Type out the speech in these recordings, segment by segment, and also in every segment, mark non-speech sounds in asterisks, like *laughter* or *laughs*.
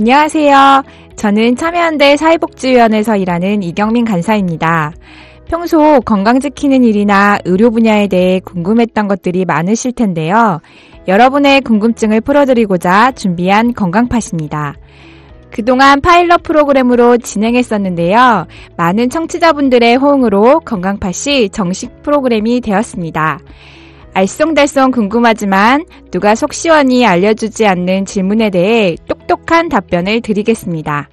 안녕하세요. 저는 참여연대 사회복지위원회에서 일하는 이경민 간사입니다. 평소 건강 지키는 일이나 의료 분야에 대해 궁금했던 것들이 많으실 텐데요. 여러분의 궁금증을 풀어드리고자 준비한 건강팟입니다. 그동안 파일럿 프로그램으로 진행했었는데요. 많은 청취자분들의 호응으로 건강팟이 정식 프로그램이 되었습니다. 알쏭달쏭 궁금하지만 누가 속 시원히 알려주지 않는 질문에 대해 똑똑한 답변을 드리겠습니다.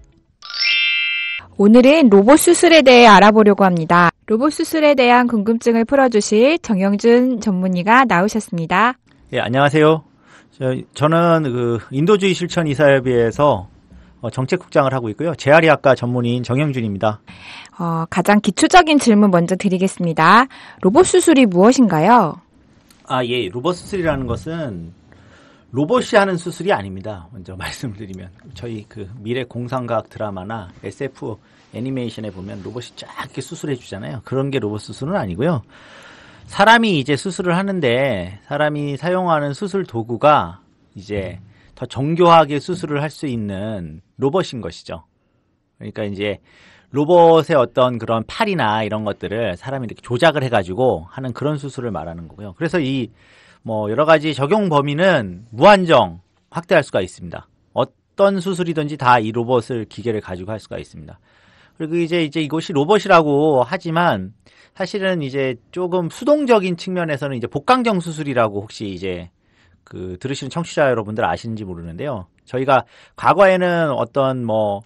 오늘은 로봇 수술에 대해 알아보려고 합니다. 로봇 수술에 대한 궁금증을 풀어주실 정영준 전문의가 나오셨습니다. 예, 안녕하세요. 저, 는그 인도주의 실천 이사협의회에서 어, 정책국장을 하고 있고요. 재활의학과 전문의인 정영준입니다. 어, 가장 기초적인 질문 먼저 드리겠습니다. 로봇 수술이 무엇인가요? 아, 예. 로봇 수술이라는 것은 로봇이 하는 수술이 아닙니다. 먼저 *laughs* 말씀드리면 저희 그 미래 공상과학 드라마나 SF 애니메이션에 보면 로봇이 쫙 이렇게 수술해 주잖아요. 그런 게 로봇 수술은 아니고요. 사람이 이제 수술을 하는데 사람이 사용하는 수술 도구가 이제 더 정교하게 수술을 할 수 있는 로봇인 것이죠. 그러니까 이제 로봇의 어떤 그런 팔이나 이런 것들을 사람이 이렇게 조작을 해가지고 하는 그런 수술을 말하는 거고요. 그래서 이 뭐 여러 가지 적용 범위는 무한정 확대할 수가 있습니다. 어떤 수술이든지 다 이 로봇을 기계를 가지고 할 수가 있습니다. 그리고 이제 이제 이것이 로봇이라고 하지만 사실은 이제 조금 수동적인 측면에서는 이제 복강경 수술이라고 혹시 이제 그 들으시는 청취자 여러분들 아시는지 모르는데요. 저희가 과거에는 어떤 뭐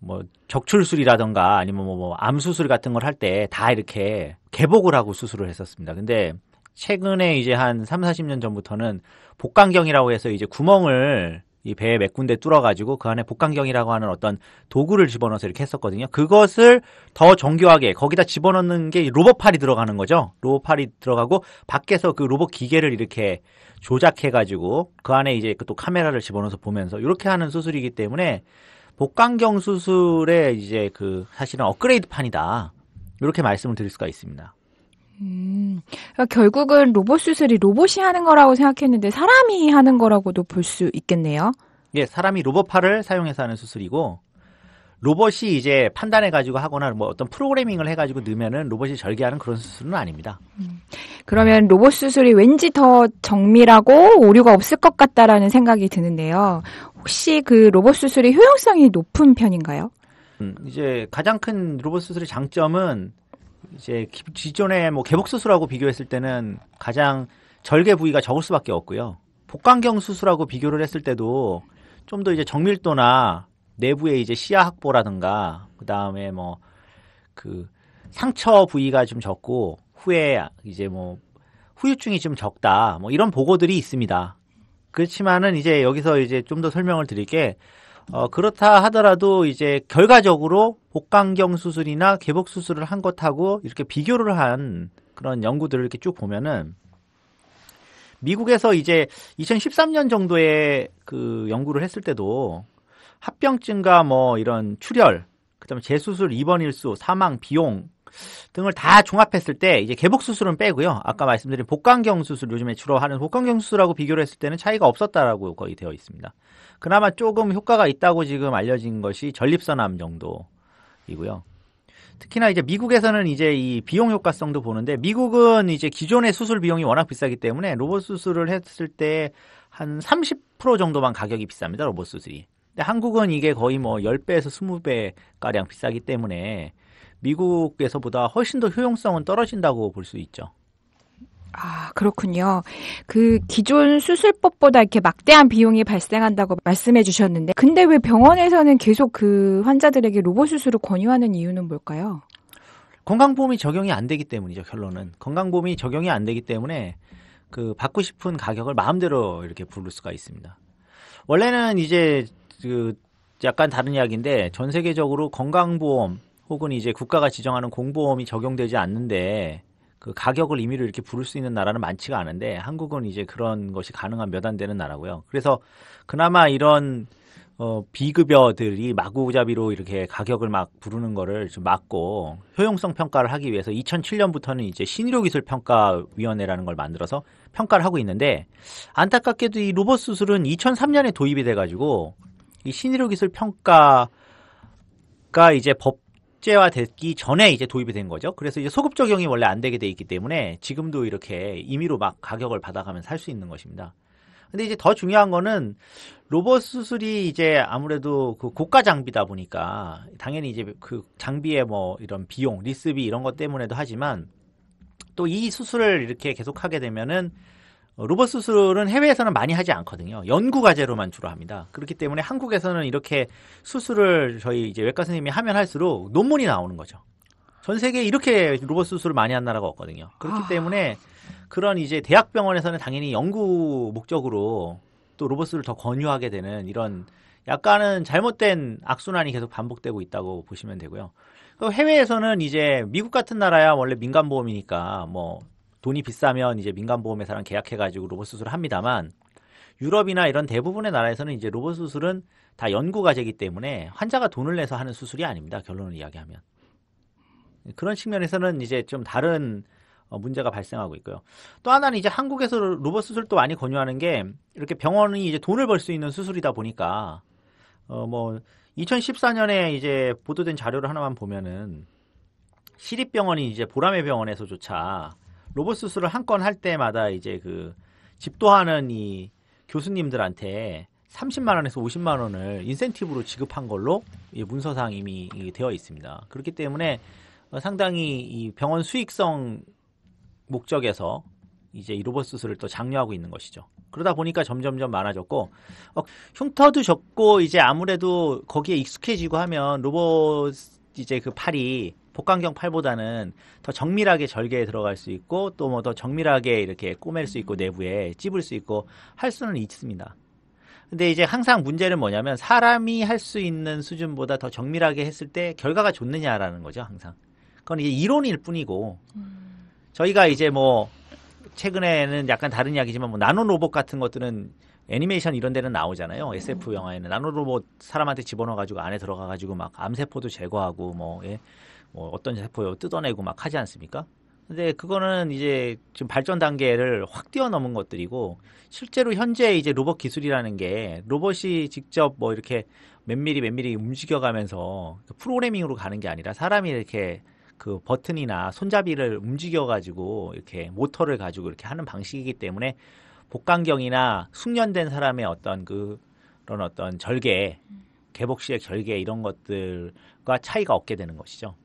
뭐 적출술이라던가 아니면 뭐, 뭐 암수술 같은 걸 할 때 다 이렇게 개복을 하고 수술을 했었습니다. 근데 최근에 이제 한 3, 40년 전부터는 복강경이라고 해서 이제 구멍을 이 배에 몇 군데 뚫어가지고 그 안에 복강경이라고 하는 어떤 도구를 집어넣어서 이렇게 했었거든요. 그것을 더 정교하게 거기다 집어넣는 게 로봇팔이 들어가는 거죠. 로봇팔이 들어가고 밖에서 그 로봇 기계를 이렇게 조작해가지고 그 안에 이제 또 카메라를 집어넣어서 보면서 이렇게 하는 수술이기 때문에 복강경 수술의 이제 그 사실은 업그레이드판이다. 이렇게 말씀을 드릴 수가 있습니다. 음, 그러니까 결국은 로봇 수술이 로봇이 하는 거라고 생각했는데 사람이 하는 거라고도 볼 수 있겠네요. 예, 사람이 로봇팔을 사용해서 하는 수술이고 로봇이 이제 판단해 가지고 하거나 뭐 어떤 프로그래밍을 해 가지고 넣으면은 로봇이 절개하는 그런 수술은 아닙니다. 음, 그러면 로봇 수술이 왠지 더 정밀하고 오류가 없을 것 같다라는 생각이 드는데요. 혹시 그 로봇 수술의 효용성이 높은 편인가요? 음, 이제 가장 큰 로봇 수술의 장점은 이제 기존의 뭐 개복 수술하고 비교했을 때는 가장 절개 부위가 적을 수밖에 없고요. 복강경 수술하고 비교를 했을 때도 좀 더 이제 정밀도나 내부의 이제 시야 확보라든가 그다음에 뭐 그 상처 부위가 좀 적고 후에 이제 뭐 후유증이 좀 적다 뭐 이런 보고들이 있습니다. 그렇지만은 이제 여기서 이제 좀 더 설명을 드릴 게 어, 그렇다 하더라도 이제 결과적으로 복강경 수술이나 개복 수술을 한 것하고 이렇게 비교를 한 그런 연구들을 이렇게 쭉 보면은 미국에서 이제 2013년 정도에 그 연구를 했을 때도 합병증과 뭐 이런 출혈, 그다음에 재수술 입원 일수, 사망 비용 등을 다 종합했을 때 이제 개복 수술은 빼고요. 아까 음. 말씀드린 복강경 수술 요즘에 주로 하는 복강경 수술하고 비교를 했을 때는 차이가 없었다라고 거의 되어 있습니다. 그나마 조금 효과가 있다고 지금 알려진 것이 전립선암 정도이고요. 특히나 이제 미국에서는 이제 이 비용 효과성도 보는데 미국은 이제 기존의 수술 비용이 워낙 비싸기 때문에 로봇 수술을 했을 때 한 30% 정도만 가격이 비쌉니다. 로봇 수술이. 근데 한국은 이게 거의 뭐 10배에서 20배 가량 비싸기 때문에 미국에서보다 훨씬 더 효용성은 떨어진다고 볼 수 있죠. 아, 그렇군요. 그 기존 수술법보다 이렇게 막대한 비용이 발생한다고 말씀해 주셨는데, 근데 왜 병원에서는 계속 그 환자들에게 로봇 수술을 권유하는 이유는 뭘까요? 건강보험이 적용이 안 되기 때문이죠, 결론은. 건강보험이 적용이 안 되기 때문에 그 받고 싶은 가격을 마음대로 이렇게 부를 수가 있습니다. 원래는 이제 그 약간 다른 이야기인데 전 세계적으로 건강보험 혹은 이제 국가가 지정하는 공보험이 적용되지 않는데 그 가격을 임의로 이렇게 부를 수 있는 나라는 많지가 않은데 한국은 이제 그런 것이 가능한 몇 안 되는 나라고요. 그래서 그나마 이런 어, 비급여들이 마구잡이로 이렇게 가격을 막 부르는 거를 좀 막고 효용성 평가를 하기 위해서 2007년부터는 이제 신의료기술 평가위원회라는 걸 만들어서 평가를 하고 있는데 안타깝게도 이 로봇 수술은 2003년에 도입이 돼가지고 이 신의료기술 평가가 이제 법 법제화됐기 전에 이제 도입이 된 거죠. 그래서 이제 소급 적용이 원래 안 되게 돼 있기 때문에 지금도 이렇게 임의로 막 가격을 받아가면서 할수 있는 것입니다. 근데 이제 더 중요한 거는 로봇 수술이 이제 아무래도 그 고가 장비다 보니까 당연히 이제 그 장비의 뭐 이런 비용, 리스비 이런 것 때문에도 하지만 또 이 수술을 이렇게 계속하게 되면은 어, 로봇 수술은 해외에서는 많이 하지 않거든요. 연구 과제로만 주로 합니다. 그렇기 때문에 한국에서는 이렇게 수술을 저희 이제 외과 선생님이 하면 할수록 논문이 나오는 거죠. 전 세계에 이렇게 로봇 수술을 많이 한 나라가 없거든요. 그렇기 아... 때문에 그런 이제 대학병원에서는 당연히 연구 목적으로 또 로봇 을더 권유하게 되는 이런 약간은 잘못된 악순환이 계속 반복되고 있다고 보시면 되고요. 해외에서는 이제 미국 같은 나라야 원래 민간 보험이니까 뭐 돈이 비싸면 이제 민간 보험회사랑 계약해가지고 로봇 수술을 합니다만 유럽이나 이런 대부분의 나라에서는 이제 로봇 수술은 다 연구 과제이기 때문에 환자가 돈을 내서 하는 수술이 아닙니다. 결론을 이야기하면 그런 측면에서는 이제 좀 다른 어, 문제가 발생하고 있고요. 또 하나는 이제 한국에서 로봇 수술도 많이 권유하는 게 이렇게 병원이 이제 돈을 벌 수 있는 수술이다 보니까 어 뭐 2014년에 이제 보도된 자료를 하나만 보면은 시립병원이 이제 보람의 병원에서조차 로봇 수술을 한 건 할 때마다 이제 그 집도하는 이 교수님들한테 30만 원에서 50만 원을 인센티브로 지급한 걸로 이 문서상 이미 되어 있습니다. 그렇기 때문에 어, 상당히 이 병원 수익성 목적에서 이제 이 로봇 수술을 또 장려하고 있는 것이죠. 그러다 보니까 점점점 많아졌고 어, 흉터도 적고 이제 아무래도 거기에 익숙해지고 하면 로봇 이제 그 팔이 복강경 팔보다는 더 정밀하게 절개에 들어갈 수 있고 또 뭐 더 정밀하게 이렇게 꼬맬 수 있고 내부에 찝을 수 있고 할 수는 있습니다. 근데 이제 항상 문제는 뭐냐면 사람이 할 수 있는 수준보다 더 정밀하게 했을 때 결과가 좋느냐라는 거죠 항상. 그건 이제 이론일 뿐이고 저희가 이제 뭐 최근에는 약간 다른 이야기지만 뭐 나노 로봇 같은 것들은 애니메이션 이런 데는 나오잖아요. SF 영화에는 나노 로봇 사람한테 집어넣어 가지고 안에 들어가 가지고 막 암세포도 제거하고 뭐 예. 뭐 어떤 세포요 뜯어내고 막 하지 않습니까? 근데 그거는 이제 지금 발전 단계를 확 뛰어넘은 것들이고 실제로 현재 이제 로봇 기술이라는 게 로봇이 직접 뭐 이렇게 면밀히 면밀히 움직여가면서 그 프로그래밍으로 가는 게 아니라 사람이 이렇게 그 버튼이나 손잡이를 움직여가지고 이렇게 모터를 가지고 이렇게 하는 방식이기 때문에 복강경이나 숙련된 사람의 어떤 그 그런 어떤 절개, 개복시의 절개 이런 것들과 차이가 없게 되는 것이죠.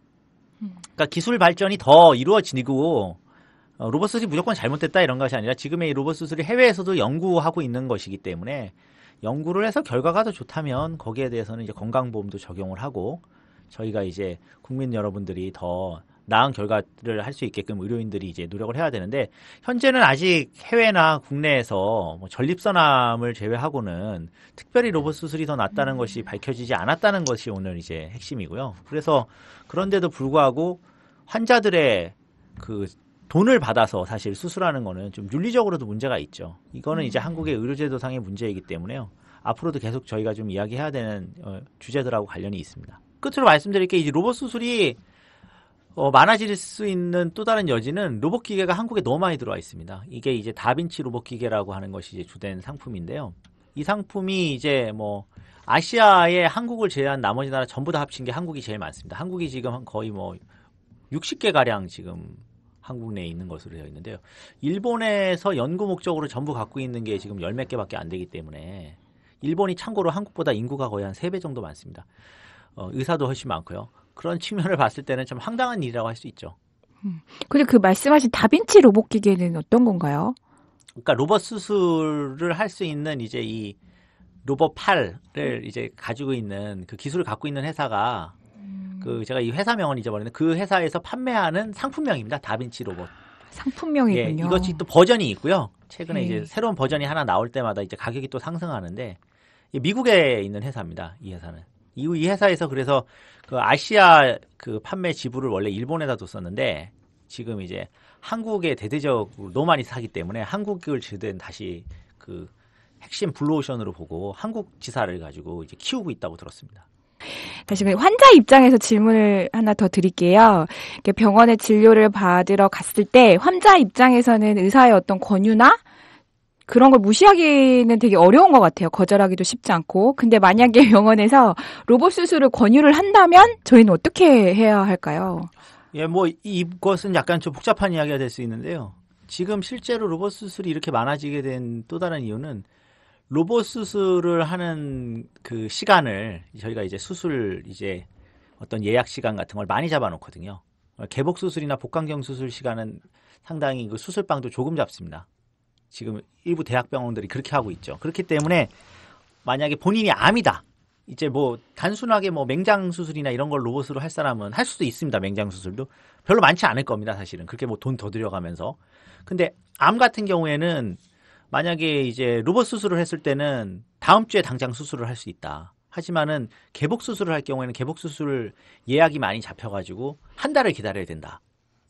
그러니까 기술 발전이 더 이루어지고 어, 로봇 수술이 무조건 잘못됐다 이런 것이 아니라 지금의 로봇 수술이 해외에서도 연구하고 있는 것이기 때문에 연구를 해서 결과가 더 좋다면 거기에 대해서는 이제 건강보험도 적용을 하고 저희가 이제 국민 여러분들이 더 나은 결과를 할 수 있게끔 의료인들이 이제 노력을 해야 되는데 현재는 아직 해외나 국내에서 뭐 전립선암을 제외하고는 특별히 로봇 수술이 더 낫다는 것이 음. 밝혀지지 않았다는 것이 오늘 이제 핵심이고요. 그래서 그런데도 불구하고 환자들의 그 돈을 받아서 사실 수술하는 거는 좀 윤리적으로도 문제가 있죠. 이거는 이제 음. 한국의 의료제도상의 문제이기 때문에요. 앞으로도 계속 저희가 좀 이야기해야 되는 어, 주제들하고 관련이 있습니다. 끝으로 말씀드릴 게 이제 로봇 수술이 어, 많아질 수 있는 또 다른 여지는 로봇 기계가 한국에 너무 많이 들어와 있습니다. 이게 이제 다빈치 로봇 기계라고 하는 것이 이제 주된 상품인데요. 이 상품이 이제 뭐 아시아의 한국을 제외한 나머지 나라 전부 다 합친 게 한국이 제일 많습니다. 한국이 지금 거의 뭐 60개 가량 지금 한국 내에 있는 것으로 되어 있는데요. 일본에서 연구 목적으로 전부 갖고 있는 게 지금 열몇 개밖에 안 되기 때문에 일본이 참고로 한국보다 인구가 거의 한3배 정도 많습니다. 어, 의사도 훨씬 많고요. 그런 측면을 봤을 때는 참 황당한 일이라고 할 수 있죠. 음. 그리고 그 말씀하신 다빈치 로봇 기계는 어떤 건가요? 그러니까 로봇 수술을 할 수 있는 이제 이 로봇 팔을 음. 이제 가지고 있는 그 기술을 갖고 있는 회사가 음. 그 제가 이 회사 명은 잊어버렸는데 그 회사에서 판매하는 상품명입니다. 다빈치 로봇. 상품명이군요. 예, 이것이 또 버전이 있고요. 최근에 네. 이제 새로운 버전이 하나 나올 때마다 이제 가격이 또 상승하는데 미국에 있는 회사입니다. 이 회사는. 이후 이 회사에서 그래서 그 아시아 그 판매 지부를 원래 일본에다 뒀었는데 지금 이제 한국에 대대적으로 너무 많이 사기 때문에 한국을 지든 다시 그 핵심 블루오션으로 보고 한국 지사를 가지고 이제 키우고 있다고 들었습니다. 다시 네, 환자 입장에서 질문을 하나 더 드릴게요. 병원에 진료를 받으러 갔을 때 환자 입장에서는 의사의 어떤 권유나 그런 걸 무시하기는 되게 어려운 것 같아요. 거절하기도 쉽지 않고. 근데 만약에 *laughs* 병원에서 로봇 수술을 권유를 한다면 저희는 어떻게 해야 할까요? 예, 뭐 이것은 약간 좀 복잡한 이야기가 될 수 있는데요. 지금 실제로 로봇 수술이 이렇게 많아지게 된 또 다른 이유는 로봇 수술을 하는 그 시간을 저희가 이제 수술 이제 어떤 예약 시간 같은 걸 많이 잡아놓거든요. 개복 수술이나 복강경 수술 시간은 상당히 그 수술방도 조금 잡습니다. 지금 일부 대학병원들이 그렇게 하고 있죠. 그렇기 때문에 만약에 본인이 암이다. 이제 뭐 단순하게 뭐 맹장 수술이나 이런 걸 로봇으로 할 사람은 할 수도 있습니다. 맹장 수술도 별로 많지 않을 겁니다. 사실은 그렇게 뭐 돈 더 들여가면서. 근데 암 같은 경우에는 만약에 이제 로봇 수술을 했을 때는 다음 주에 당장 수술을 할 수 있다. 하지만은 개복 수술을 할 경우에는 개복 수술 예약이 많이 잡혀가지고 한 달을 기다려야 된다.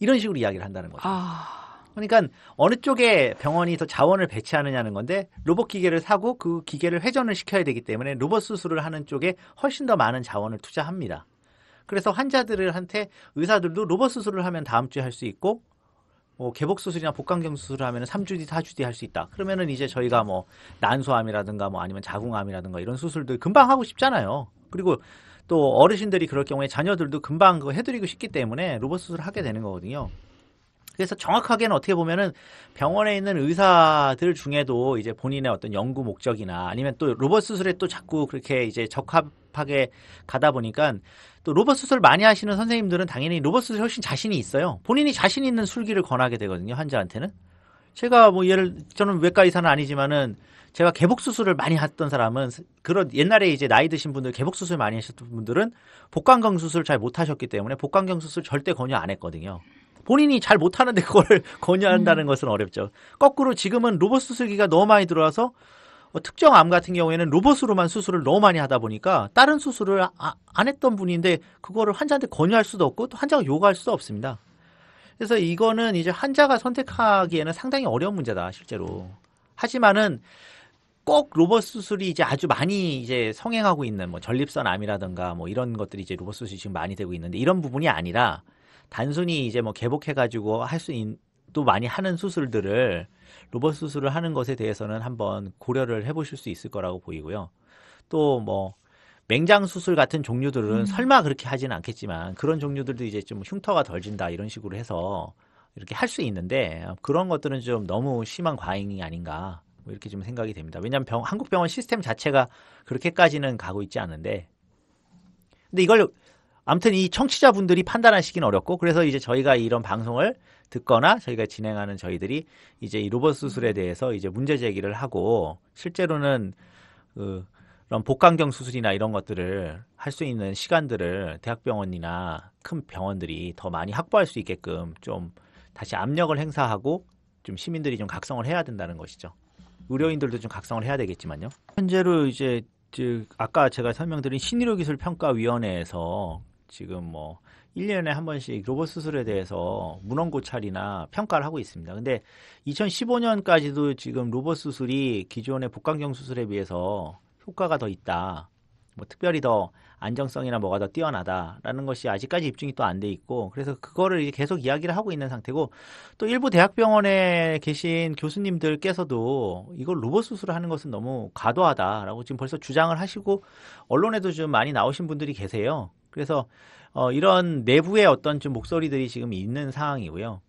이런 식으로 이야기를 한다는 거죠. 아... 그러니까 어느 쪽에 병원이 더 자원을 배치하느냐는 건데 로봇 기계를 사고 그 기계를 회전을 시켜야 되기 때문에 로봇 수술을 하는 쪽에 훨씬 더 많은 자원을 투자합니다. 그래서 환자들한테 의사들도 로봇 수술을 하면 다음 주에 할 수 있고 뭐 개복 수술이나 복강경 수술을 하면 3주 뒤, 4주 뒤할수 있다. 그러면은 이제 저희가 뭐 난소암이라든가 뭐 아니면 자궁암이라든가 이런 수술들 금방 하고 싶잖아요. 그리고 또 어르신들이 그럴 경우에 자녀들도 금방 그거 해드리고 싶기 때문에 로봇 수술을 하게 되는 거거든요. 그래서 정확하게는 어떻게 보면은 병원에 있는 의사들 중에도 이제 본인의 어떤 연구 목적이나 아니면 또 로봇 수술에 또 자꾸 그렇게 이제 적합하게 가다 보니까 또 로봇 수술 많이 하시는 선생님들은 당연히 로봇 수술 훨씬 자신이 있어요. 본인이 자신 있는 술기를 권하게 되거든요. 환자한테는. 제가 뭐 예를 저는 외과 의사는 아니지만은 제가 개복 수술을 많이 했던 사람은 그런 옛날에 이제 나이 드신 분들 개복 수술 많이 하셨던 분들은 복강경 수술 잘 못 하셨기 때문에 복강경 수술 절대 권유 안 했거든요. 본인이 잘 못하는데 그걸 *laughs* 권유한다는 음. 것은 어렵죠. 거꾸로 지금은 로봇 수술기가 너무 많이 들어와서 어, 특정 암 같은 경우에는 로봇으로만 수술을 너무 많이 하다 보니까 다른 수술을 아, 아, 안 했던 분인데 그거를 환자한테 권유할 수도 없고 또 환자가 요구할 수도 없습니다. 그래서 이거는 이제 환자가 선택하기에는 상당히 어려운 문제다 실제로. 하지만은 꼭 로봇 수술이 이제 아주 많이 이제 성행하고 있는 뭐 전립선 암이라든가 뭐 이런 것들이 이제 로봇 수술이 지금 많이 되고 있는데 이런 부분이 아니라 단순히 이제 뭐 개복해가지고 할 수 있는 또 많이 하는 수술들을 로봇 수술을 하는 것에 대해서는 한번 고려를 해보실 수 있을 거라고 보이고요. 또 뭐 맹장 수술 같은 종류들은 음. 설마 그렇게 하지는 않겠지만 그런 종류들도 이제 좀 흉터가 덜 진다 이런 식으로 해서 이렇게 할 수 있는데 그런 것들은 좀 너무 심한 과잉이 아닌가 뭐 이렇게 좀 생각이 됩니다. 왜냐하면 병, 한국병원 시스템 자체가 그렇게까지는 가고 있지 않은데 근데 이걸 아무튼 이 청취자분들이 판단하시긴 어렵고 그래서 이제 저희가 이런 방송을 듣거나 저희가 진행하는 저희들이 이제 이 로봇 수술에 대해서 이제 문제 제기를 하고 실제로는 그 그런 복강경 수술이나 이런 것들을 할 수 있는 시간들을 대학병원이나 큰 병원들이 더 많이 확보할 수 있게끔 좀 다시 압력을 행사하고 좀 시민들이 좀 각성을 해야 된다는 것이죠. 의료인들도 좀 각성을 해야 되겠지만요. 현재로 이제 즉 아까 제가 설명드린 신의료기술평가위원회에서 지금 뭐 1년에 한 번씩 로봇 수술에 대해서 문헌 고찰이나 평가를 하고 있습니다. 근데 2015년까지도 지금 로봇 수술이 기존의 복강경 수술에 비해서 효과가 더 있다. 뭐 특별히 더 안정성이나 뭐가 더 뛰어나다라는 것이 아직까지 입증이 또 안 돼 있고 그래서 그거를 이제 계속 이야기를 하고 있는 상태고 또 일부 대학병원에 계신 교수님들께서도 이걸 로봇 수술을 하는 것은 너무 과도하다라고 지금 벌써 주장을 하시고 언론에도 좀 많이 나오신 분들이 계세요. 그래서 어, 이런 내부의 어떤 좀 목소리들이 지금 있는 상황이고요.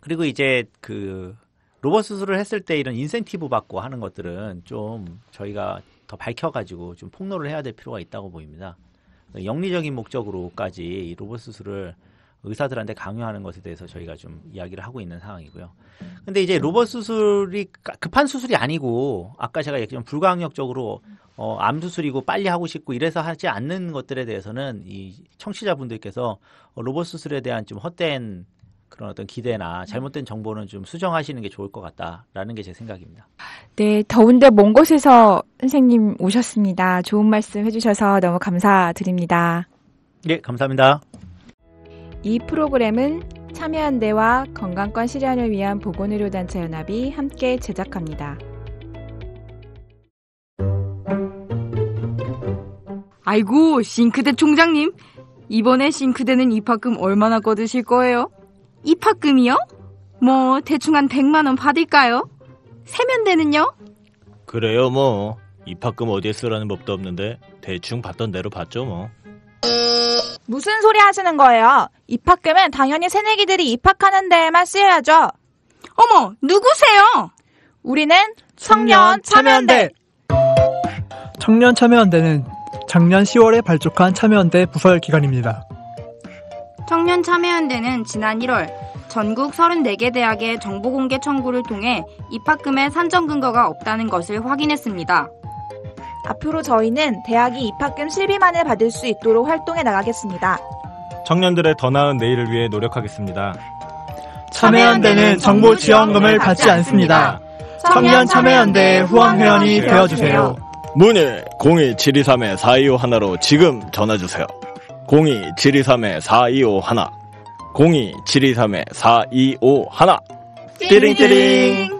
그리고 이제 그 로봇 수술을 했을 때 이런 인센티브 받고 하는 것들은 좀 저희가 더 밝혀가지고 좀 폭로를 해야 될 필요가 있다고 보입니다. 영리적인 목적으로까지 로봇 수술을 의사들한테 강요하는 것에 대해서 저희가 좀 이야기를 하고 있는 상황이고요. 근데 이제 로봇 수술이 그, 급한 수술이 아니고 아까 제가 얘기한 불강력적으로 어, 암 수술이고 빨리 하고 싶고 이래서 하지 않는 것들에 대해서는 이 청취자분들께서 어, 로봇 수술에 대한 좀 헛된 그런 어떤 기대나 잘못된 정보는 좀 수정하시는 게 좋을 것 같다라는 게 제 생각입니다. 네, 더운데 먼 곳에서 선생님 오셨습니다. 좋은 말씀 해주셔서 너무 감사드립니다. 예, 감사합니다. 이 프로그램은 참여한대와 건강권 실현을 위한 보건의료단체연합이 함께 제작합니다. 아이고, 싱크대 총장님. 이번에 싱크대는 입학금 얼마나 거두실 거예요? 입학금이요? 뭐, 대충 한 100만원 받을까요? 세면대는요? 그래요, 뭐. 입학금 어디에 쓰라는 법도 없는데, 대충 받던 대로 받죠, 뭐. 무슨 소리 하시는 거예요? 입학금은 당연히 새내기들이 입학하는 데에만 쓰여야죠. 어머, 누구세요? 우리는 청년, 청년 참여연대. 청년 참여연대는 작년 10월에 발족한 참여연대 부설 기관입니다. 청년 참여연대는 지난 1월 전국 34개 대학의 정보 공개 청구를 통해 입학금에 산정 근거가 없다는 것을 확인했습니다. 앞으로 저희는 대학이 입학금 실비만을 받을 수 있도록 활동해 나가겠습니다. 청년들의 더 나은 내일을 위해 노력하겠습니다. 참여연대는 정보 지원금을 받지 않습니다. 청년 참여연대의 후원 회원이 되어주세요. 문일 02723-4251로 지금 전화주세요. 02723-4251 02723-4251 띠링띠링